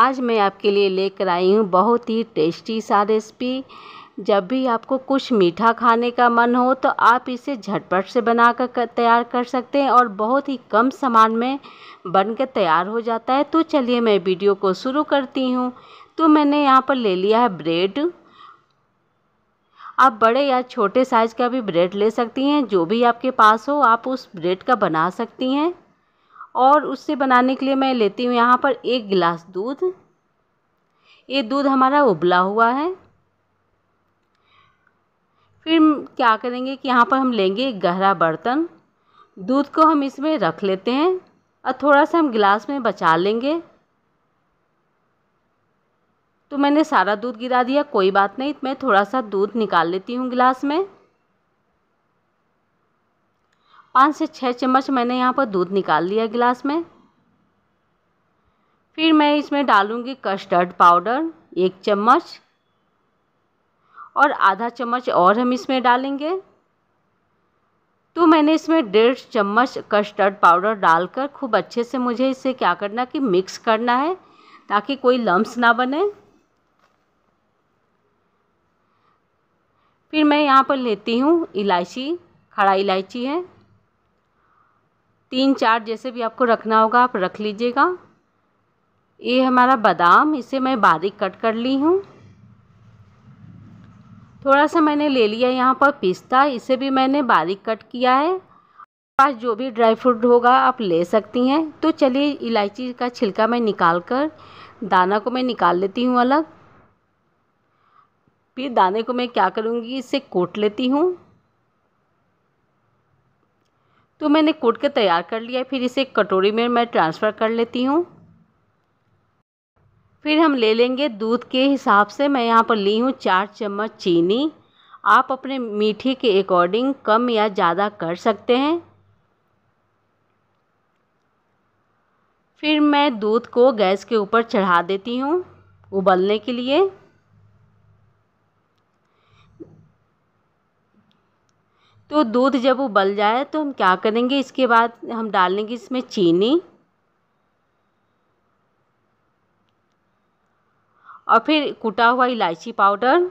आज मैं आपके लिए लेकर आई हूँ बहुत ही टेस्टी सा रेसिपी जब भी आपको कुछ मीठा खाने का मन हो तो आप इसे झटपट से बना कर तैयार कर सकते हैं और बहुत ही कम सामान में बन कर तैयार हो जाता है तो चलिए मैं वीडियो को शुरू करती हूँ तो मैंने यहाँ पर ले लिया है ब्रेड आप बड़े या छोटे साइज़ का भी ब्रेड ले सकती हैं जो भी आपके पास हो आप उस ब्रेड का बना सकती हैं और उससे बनाने के लिए मैं लेती हूँ यहाँ पर एक गिलास दूध ये दूध हमारा उबला हुआ है फिर क्या करेंगे कि यहाँ पर हम लेंगे एक गहरा बर्तन दूध को हम इसमें रख लेते हैं और थोड़ा सा हम गिलास में बचा लेंगे तो मैंने सारा दूध गिरा दिया कोई बात नहीं मैं थोड़ा सा दूध निकाल लेती हूँ गिलास में पाँच से छः चम्मच मैंने यहाँ पर दूध निकाल लिया गिलास में फिर मैं इसमें डालूँगी कस्टर्ड पाउडर एक चम्मच और आधा चम्मच और हम इसमें डालेंगे तो मैंने इसमें डेढ़ चम्मच कस्टर्ड पाउडर डालकर खूब अच्छे से मुझे इसे क्या करना कि मिक्स करना है ताकि कोई लम्स ना बने फिर मैं यहाँ पर लेती हूँ इलायची खड़ा इलायची है तीन चार जैसे भी आपको रखना होगा आप रख लीजिएगा ये हमारा बादाम इसे मैं बारीक कट कर ली हूँ थोड़ा सा मैंने ले लिया यहाँ पर पिस्ता इसे भी मैंने बारीक कट किया है पास जो भी ड्राई फ्रूट होगा आप ले सकती हैं तो चलिए इलायची का छिलका मैं निकाल कर दाना को मैं निकाल लेती हूँ अलग फिर दाने को मैं क्या करूँगी इसे कोट लेती हूँ तो मैंने कूट के तैयार कर लिया फिर इसे कटोरी में मैं ट्रांसफ़र कर लेती हूँ फिर हम ले लेंगे दूध के हिसाब से मैं यहाँ पर ली हूँ चार चम्मच चीनी आप अपने मीठे के अकॉर्डिंग कम या ज़्यादा कर सकते हैं फिर मैं दूध को गैस के ऊपर चढ़ा देती हूँ उबलने के लिए तो दूध जब उबल जाए तो हम क्या करेंगे इसके बाद हम डाल लेंगे इसमें चीनी और फिर कुटा हुआ इलायची पाउडर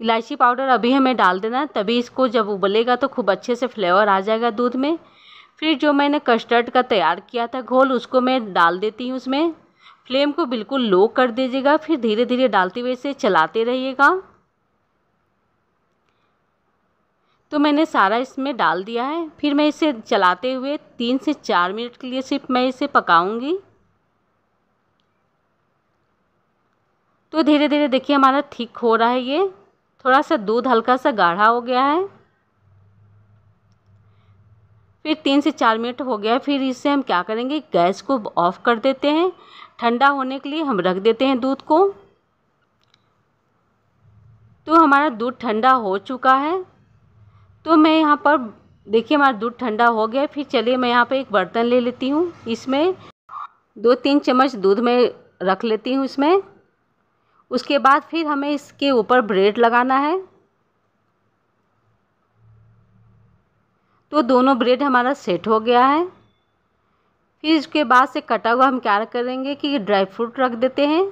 इलायची पाउडर अभी हमें डाल देना तभी इसको जब उबलेगा तो खूब अच्छे से फ्लेवर आ जाएगा दूध में फिर जो मैंने कस्टर्ड का तैयार किया था घोल उसको मैं डाल देती हूँ उसमें फ्लेम को बिल्कुल लो कर दीजिएगा फिर धीरे धीरे डालते हुए इसे चलाते रहिएगा तो मैंने सारा इसमें डाल दिया है फिर मैं इसे चलाते हुए तीन से चार मिनट के लिए सिर्फ मैं इसे पकाऊंगी तो धीरे धीरे देखिए हमारा ठीक हो रहा है ये थोड़ा सा दूध हल्का सा गाढ़ा हो गया है फिर तीन से चार मिनट हो गया फिर इसे हम क्या करेंगे गैस को ऑफ़ कर देते हैं ठंडा होने के लिए हम रख देते हैं दूध को तो हमारा दूध ठंडा हो चुका है तो मैं यहाँ पर देखिए हमारा दूध ठंडा हो गया फिर चलिए मैं यहाँ पर एक बर्तन ले लेती हूँ इसमें दो तीन चम्मच दूध में रख लेती हूँ इसमें उसके बाद फिर हमें इसके ऊपर ब्रेड लगाना है तो दोनों ब्रेड हमारा सेट हो गया है फिर इसके बाद से कटा हुआ हम क्या करेंगे कि ड्राई फ्रूट रख देते हैं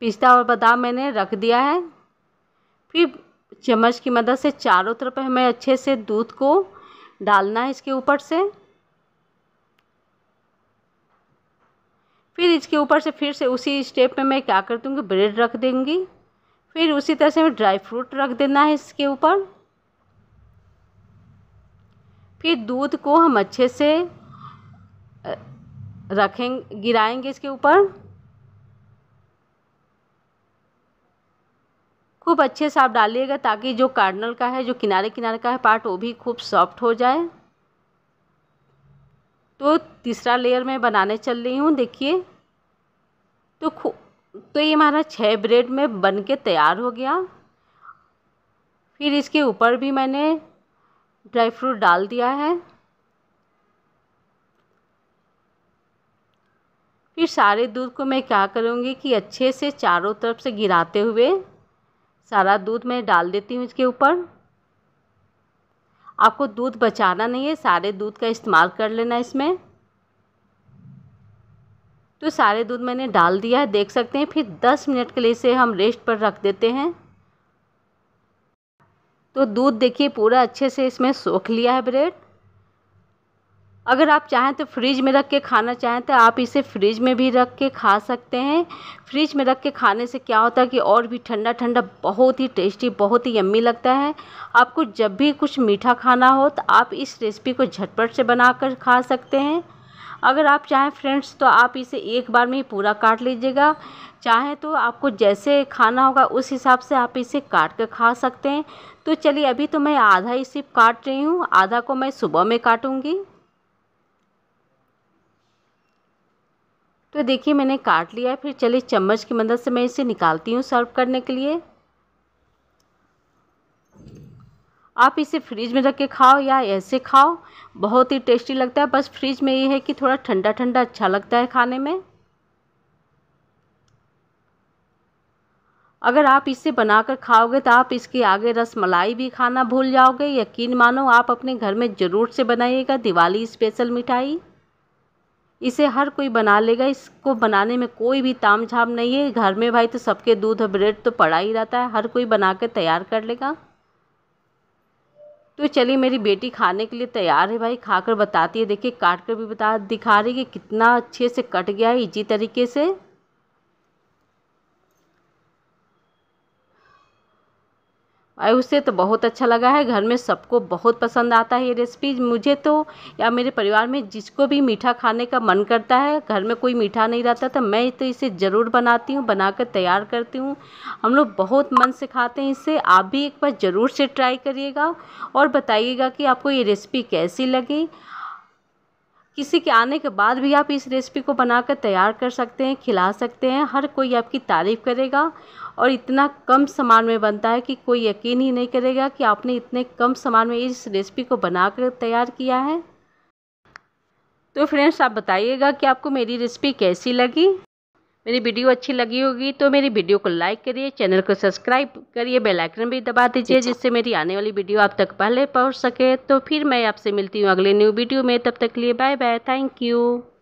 पिस्ता और बादाम मैंने रख दिया है फिर चम्मच की मदद से चारों तरफ हमें अच्छे से दूध को डालना है इसके ऊपर से फिर इसके ऊपर से फिर से उसी स्टेप में मैं क्या कर दूँगी ब्रेड रख देंगी फिर उसी तरह से ड्राई फ्रूट रख देना है इसके ऊपर फिर दूध को हम अच्छे से रखें गिराएंगे इसके ऊपर खूब अच्छे से आप डालिएगा ताकि जो कार्डनल का है जो किनारे किनारे का है पार्ट वो भी खूब सॉफ्ट हो जाए तो तीसरा लेयर मैं बनाने चल रही हूँ देखिए तो तो ये हमारा छः ब्रेड में बन के तैयार हो गया फिर इसके ऊपर भी मैंने ड्राई फ्रूट डाल दिया है फिर सारे दूध को मैं क्या करूँगी कि अच्छे से चारों तरफ से गिराते हुए सारा दूध मैं डाल देती हूँ इसके ऊपर आपको दूध बचाना नहीं है सारे दूध का इस्तेमाल कर लेना इसमें तो सारे दूध मैंने डाल दिया है देख सकते हैं फिर 10 मिनट के लिए इसे हम रेस्ट पर रख देते हैं तो दूध देखिए पूरा अच्छे से इसमें सोख लिया है ब्रेड अगर आप चाहें तो फ्रिज में रख के खाना चाहें तो आप इसे फ्रिज में भी रख के खा सकते हैं फ्रिज में रख के खाने से क्या होता है कि और भी ठंडा ठंडा बहुत ही टेस्टी बहुत ही यम्मी लगता है आपको जब भी कुछ मीठा खाना हो तो आप इस रेसिपी को झटपट से बनाकर खा सकते हैं अगर आप चाहें फ्रेंड्स तो आप इसे एक बार में ही पूरा काट लीजिएगा चाहे तो आपको जैसे खाना होगा उस हिसाब से आप इसे काट कर खा सकते हैं तो चलिए अभी तो मैं आधा ही सिर्फ काट रही हूँ आधा को मैं सुबह में काटूँगी तो देखिए मैंने काट लिया है फिर चलिए चम्मच की मदद से मैं इसे निकालती हूँ सर्व करने के लिए आप इसे फ्रिज में रख के खाओ या ऐसे खाओ बहुत ही टेस्टी लगता है बस फ्रिज में ये है कि थोड़ा ठंडा ठंडा अच्छा लगता है खाने में अगर आप इसे बनाकर खाओगे तो आप इसके आगे रस मलाई भी खाना भूल जाओगे यकीन मानो आप अपने घर में ज़रूर से बनाइएगा दिवाली स्पेशल मिठाई इसे हर कोई बना लेगा इसको बनाने में कोई भी ताम झाम नहीं है घर में भाई तो सबके दूध और ब्रेड तो पड़ा ही रहता है हर कोई बना कर तैयार कर लेगा तो चलिए मेरी बेटी खाने के लिए तैयार है भाई खाकर बताती है देखिए काट कर भी बता दिखा रही है कि कितना अच्छे से कट गया है इजी तरीके से और उसे तो बहुत अच्छा लगा है घर में सबको बहुत पसंद आता है ये रेसिपी मुझे तो या मेरे परिवार में जिसको भी मीठा खाने का मन करता है घर में कोई मीठा नहीं रहता तो मैं तो इसे ज़रूर बनाती हूँ बनाकर तैयार करती हूँ हम लोग बहुत मन से खाते हैं इसे आप भी एक बार ज़रूर से ट्राई करिएगा और बताइएगा कि आपको ये रेसिपी कैसी लगी किसी के आने के बाद भी आप इस रेसिपी को बनाकर तैयार कर सकते हैं खिला सकते हैं हर कोई आपकी तारीफ़ करेगा और इतना कम सामान में बनता है कि कोई यकीन ही नहीं करेगा कि आपने इतने कम सामान में इस रेसिपी को बनाकर तैयार किया है तो फ्रेंड्स आप बताइएगा कि आपको मेरी रेसिपी कैसी लगी मेरी वीडियो अच्छी लगी होगी तो मेरी वीडियो को लाइक करिए चैनल को सब्सक्राइब करिए बेल आइकन भी दबा दीजिए जिससे मेरी आने वाली वीडियो आप तक पहले पहुंच सके तो फिर मैं आपसे मिलती हूँ अगले न्यू वीडियो में तब तक लिए बाय बाय थैंक यू